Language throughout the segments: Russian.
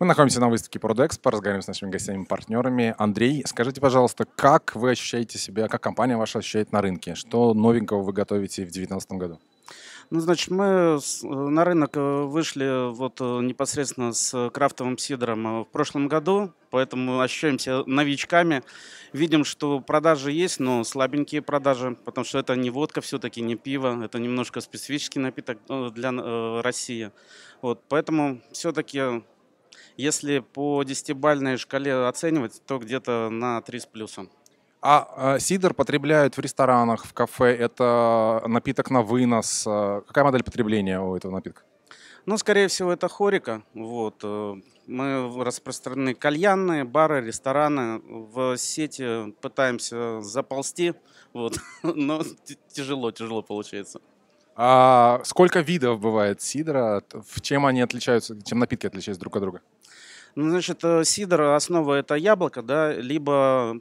Мы находимся на выставке ProdExpo, разговариваем с нашими гостями-партнерами. Андрей, скажите, пожалуйста, как вы ощущаете себя, как компания ваша ощущает на рынке? Что новенького вы готовите в 2019 году? Ну, значит, мы э, на рынок э, вышли вот э, непосредственно с крафтовым сидром в прошлом году, поэтому ощущаемся новичками. Видим, что продажи есть, но слабенькие продажи, потому что это не водка все-таки, не пиво, это немножко специфический напиток для России. Вот, поэтому все-таки если по десятибальной шкале оценивать, то где-то на 3 с плюсом. А э, а, сидр потребляют в ресторанах, в кафе. Это напиток на вынос. А, какая модель потребления у этого напитка? Ну, скорее всего, это хорика. Вот. Э, мы распространены кальянные, бары, рестораны. В сети пытаемся заползти, вот. но тяжело, тяжело получается. А сколько видов бывает сидра? В чем они отличаются, чем напитки отличаются друг от друга? Ну, значит, э, сидр, основа это яблоко, да, либо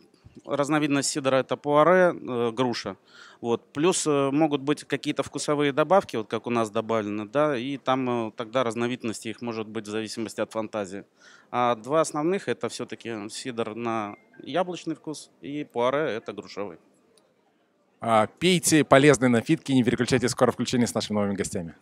разновидность сидра это пуаре, э, груша. Вот. Плюс э, могут быть какие-то вкусовые добавки, вот как у нас добавлено, да, и там э, тогда разновидности их может быть в зависимости от фантазии. А два основных это все-таки сидр на яблочный вкус и пуаре это грушевый. А, пейте полезные напитки, не переключайтесь, скоро включение с нашими новыми гостями.